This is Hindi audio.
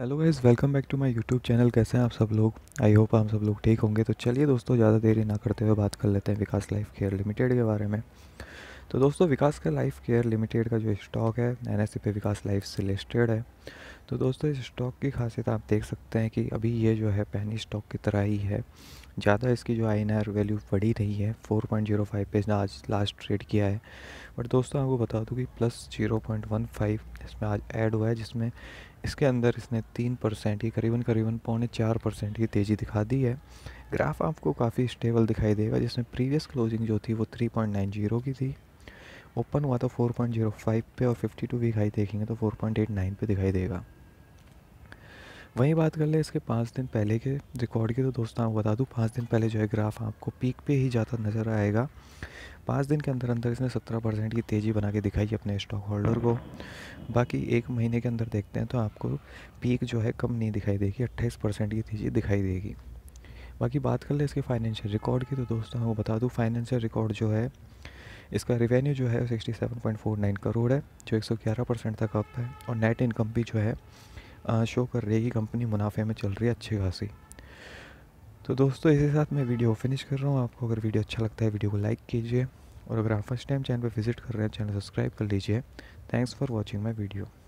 hello guys welcome back to my YouTube channel कैसे हैं आप सब लोग आई होप हम सब लोग ठीक होंगे तो चलिए दोस्तों ज़्यादा देरी ना करते हुए बात कर लेते हैं विकास लाइफ केयर लिमिटेड के बारे में तो दोस्तों विकास का लाइफ केयर लिमिटेड का जो स्टॉक है एन पे विकास लाइफ से लिस्टेड है तो दोस्तों इस स्टॉक की खासियत आप देख सकते हैं कि अभी ये जो है पहनी स्टॉक की तरह ही है ज़्यादा इसकी जो आई वैल्यू बढ़ी रही है 4.05 पे आज लास्ट ट्रेड किया है बट दोस्तों आपको बता दूँ कि प्लस 0.15 इसमें आज ऐड हुआ है जिसमें इसके अंदर इसने तीन परसेंट की करीबन करीबन पौने चार परसेंट की तेज़ी दिखा दी है ग्राफ आपको काफ़ी स्टेबल दिखाई देगा जिसमें प्रीवियस क्लोजिंग जो थी वो 3.90 की थी ओपन हुआ था तो 4.05 पे और 52 वीक हाई देखेंगे तो 4.89 पे दिखाई देगा वहीं बात कर ले इसके पाँच दिन पहले के रिकॉर्ड की तो दोस्तों आपको बता दूँ पाँच दिन पहले जो है ग्राफ आपको पीक पे ही जाता नज़र आएगा पाँच दिन के अंदर अंदर इसने सत्रह परसेंट की तेज़ी बना के दिखाई अपने स्टॉक होल्डर को बाकी एक महीने के अंदर देखते हैं तो आपको पीक जो है कम नहीं दिखाई देगी अट्ठाईस परसेंट की तेज़ी दिखाई देगी बाकी बात कर ले इसके फाइनेंशियल रिकॉर्ड की तो दोस्तों आपको बता दूँ फाइनेंशियल रिकॉर्ड जो है इसका रिवेन्यू जो है 67.49 करोड़ है जो 111 परसेंट तक अप है और नेट इनकम भी जो है आ, शो कर रही है कि कंपनी मुनाफे में चल रही है अच्छी खासी तो दोस्तों इसी साथ मैं वीडियो फिनिश कर रहा हूँ आपको अगर वीडियो अच्छा लगता है वीडियो को लाइक कीजिए और अगर आप फर्स्ट टाइम चैनल पर विजिट कर रहे हैं चैनल सब्सक्राइब कर लीजिए thanks for watching my video